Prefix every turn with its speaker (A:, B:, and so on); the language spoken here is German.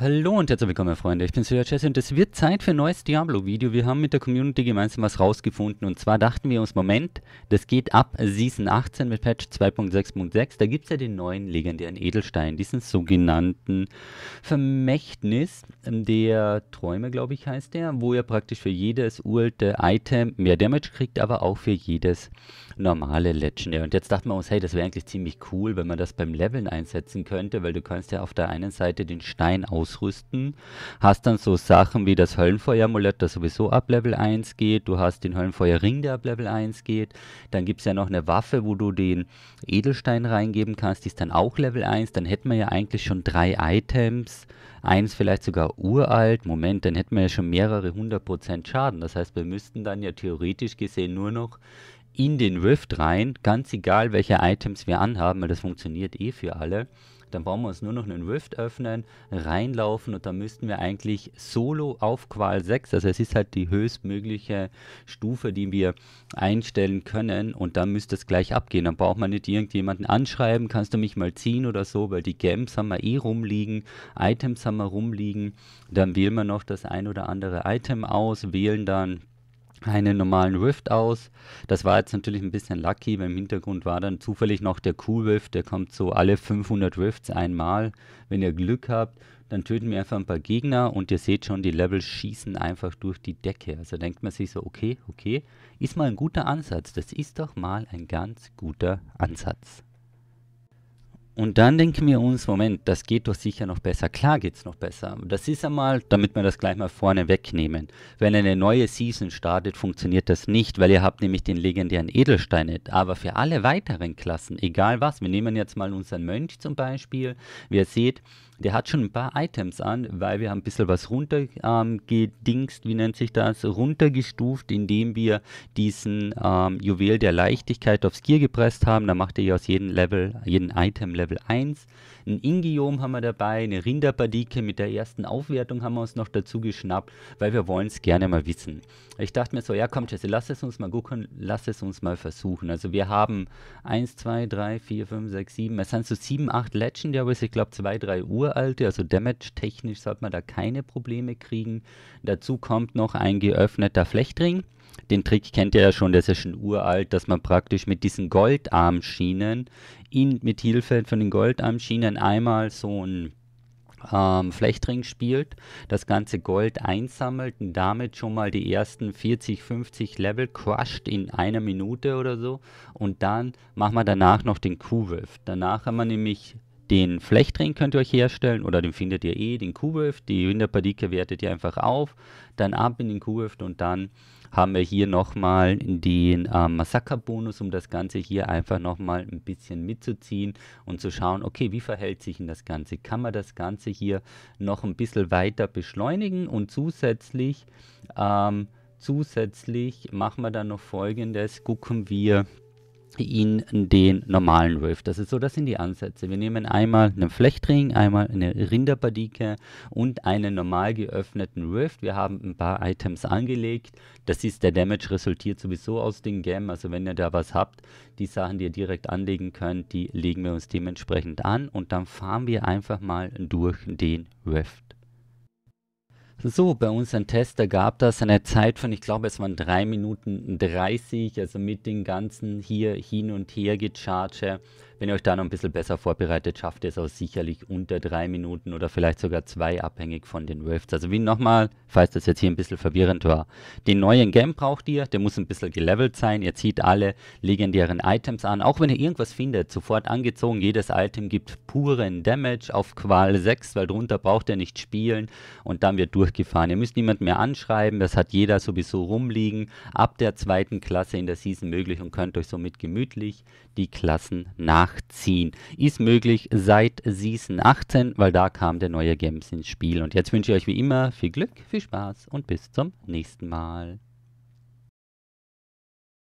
A: Hallo und herzlich willkommen, Freunde. Ich bin wieder Jesse und es wird Zeit für ein neues Diablo-Video. Wir haben mit der Community gemeinsam was rausgefunden und zwar dachten wir uns, Moment, das geht ab Season 18 mit Patch 2.6.6. Da gibt es ja den neuen legendären Edelstein, diesen sogenannten Vermächtnis ähm, der Träume, glaube ich, heißt der, wo er praktisch für jedes uralte Item mehr Damage kriegt, aber auch für jedes normale Legendary. Und jetzt dachten wir uns, hey, das wäre eigentlich ziemlich cool, wenn man das beim Leveln einsetzen könnte, weil du kannst ja auf der einen Seite den Stein ausrüsten, hast dann so Sachen wie das Höllenfeuer-Amulett, das sowieso ab Level 1 geht, du hast den Höllenfeuer-Ring, der ab Level 1 geht, dann gibt es ja noch eine Waffe, wo du den Edelstein reingeben kannst, die ist dann auch Level 1, dann hätten wir ja eigentlich schon drei Items, eins vielleicht sogar uralt, Moment, dann hätten wir ja schon mehrere 100% Schaden, das heißt, wir müssten dann ja theoretisch gesehen nur noch in den Rift rein, ganz egal welche Items wir anhaben, weil das funktioniert eh für alle. Dann brauchen wir uns nur noch einen Rift öffnen, reinlaufen und dann müssten wir eigentlich solo auf Qual 6, also es ist halt die höchstmögliche Stufe, die wir einstellen können und dann müsste es gleich abgehen. Dann braucht man nicht irgendjemanden anschreiben, kannst du mich mal ziehen oder so, weil die Gems haben wir eh rumliegen, Items haben wir rumliegen. Dann wählen wir noch das ein oder andere Item aus, wählen dann einen normalen Rift aus. Das war jetzt natürlich ein bisschen lucky, weil im Hintergrund war dann zufällig noch der Cool Rift, der kommt so alle 500 Rifts einmal. Wenn ihr Glück habt, dann töten wir einfach ein paar Gegner und ihr seht schon, die Level schießen einfach durch die Decke. Also denkt man sich so, okay, okay, ist mal ein guter Ansatz. Das ist doch mal ein ganz guter Ansatz. Und dann denken wir uns, Moment, das geht doch sicher noch besser. Klar geht es noch besser. Das ist einmal, damit wir das gleich mal vorne wegnehmen. Wenn eine neue Season startet, funktioniert das nicht, weil ihr habt nämlich den legendären Edelstein nicht. Aber für alle weiteren Klassen, egal was, wir nehmen jetzt mal unseren Mönch zum Beispiel. Wie ihr seht, der hat schon ein paar Items an, weil wir haben ein bisschen was runtergedingst, ähm, wie nennt sich das, runtergestuft, indem wir diesen ähm, Juwel der Leichtigkeit aufs Gear gepresst haben. Da macht ihr ja aus jedem Level, jeden Item Level 1. Ein Ingiom haben wir dabei, eine Rinderpadike mit der ersten Aufwertung haben wir uns noch dazu geschnappt, weil wir wollen es gerne mal wissen. Ich dachte mir so, ja komm Jesse, lass es uns mal gucken, lass es uns mal versuchen. Also wir haben 1, 2, 3, 4, 5, 6, 7, es sind so 7, 8 Legendary, ich glaube 2, 3 Uhr Jahre also damage-technisch sollte man da keine Probleme kriegen. Dazu kommt noch ein geöffneter Flechtring. Den Trick kennt ihr ja schon, der ist ja schon uralt, dass man praktisch mit diesen Goldarmschienen, in, mit Hilfe von den Goldarmschienen einmal so ein ähm, Flechtring spielt, das ganze Gold einsammelt und damit schon mal die ersten 40, 50 Level crushed in einer Minute oder so. Und dann machen wir danach noch den q Kuhwolf. Danach haben wir nämlich den Flechtring könnt ihr euch herstellen oder den findet ihr eh, den Kuhwürf. Die Winterpadike wertet ihr einfach auf, dann ab in den Kuhwürf und dann haben wir hier nochmal den äh, Massaker-Bonus, um das Ganze hier einfach nochmal ein bisschen mitzuziehen und zu schauen, okay, wie verhält sich denn das Ganze? Kann man das Ganze hier noch ein bisschen weiter beschleunigen und zusätzlich, ähm, zusätzlich machen wir dann noch folgendes, gucken wir, in den normalen Rift. Das ist so, das sind die Ansätze. Wir nehmen einmal einen Flechtring, einmal eine Rinderpadike und einen normal geöffneten Rift. Wir haben ein paar Items angelegt. Das ist der Damage resultiert sowieso aus dem Gem. Also wenn ihr da was habt, die Sachen, die ihr direkt anlegen könnt, die legen wir uns dementsprechend an und dann fahren wir einfach mal durch den Rift. So, bei unserem Tester gab das eine Zeit von, ich glaube, es waren 3 Minuten 30, also mit den ganzen hier hin und her Gecharge wenn ihr euch da noch ein bisschen besser vorbereitet, schafft ihr es auch sicherlich unter drei Minuten oder vielleicht sogar zwei, abhängig von den Rifts. Also wie nochmal, falls das jetzt hier ein bisschen verwirrend war. Den neuen Game braucht ihr, der muss ein bisschen gelevelt sein. Ihr zieht alle legendären Items an. Auch wenn ihr irgendwas findet, sofort angezogen. Jedes Item gibt puren Damage auf Qual 6, weil drunter braucht ihr nicht spielen. Und dann wird durchgefahren. Ihr müsst niemand mehr anschreiben, das hat jeder sowieso rumliegen. Ab der zweiten Klasse in der Season möglich und könnt euch somit gemütlich die Klassen nach nachziehen. Ist möglich seit Season 18, weil da kam der neue Gems ins Spiel. Und jetzt wünsche ich euch wie immer viel Glück, viel Spaß und bis zum nächsten Mal.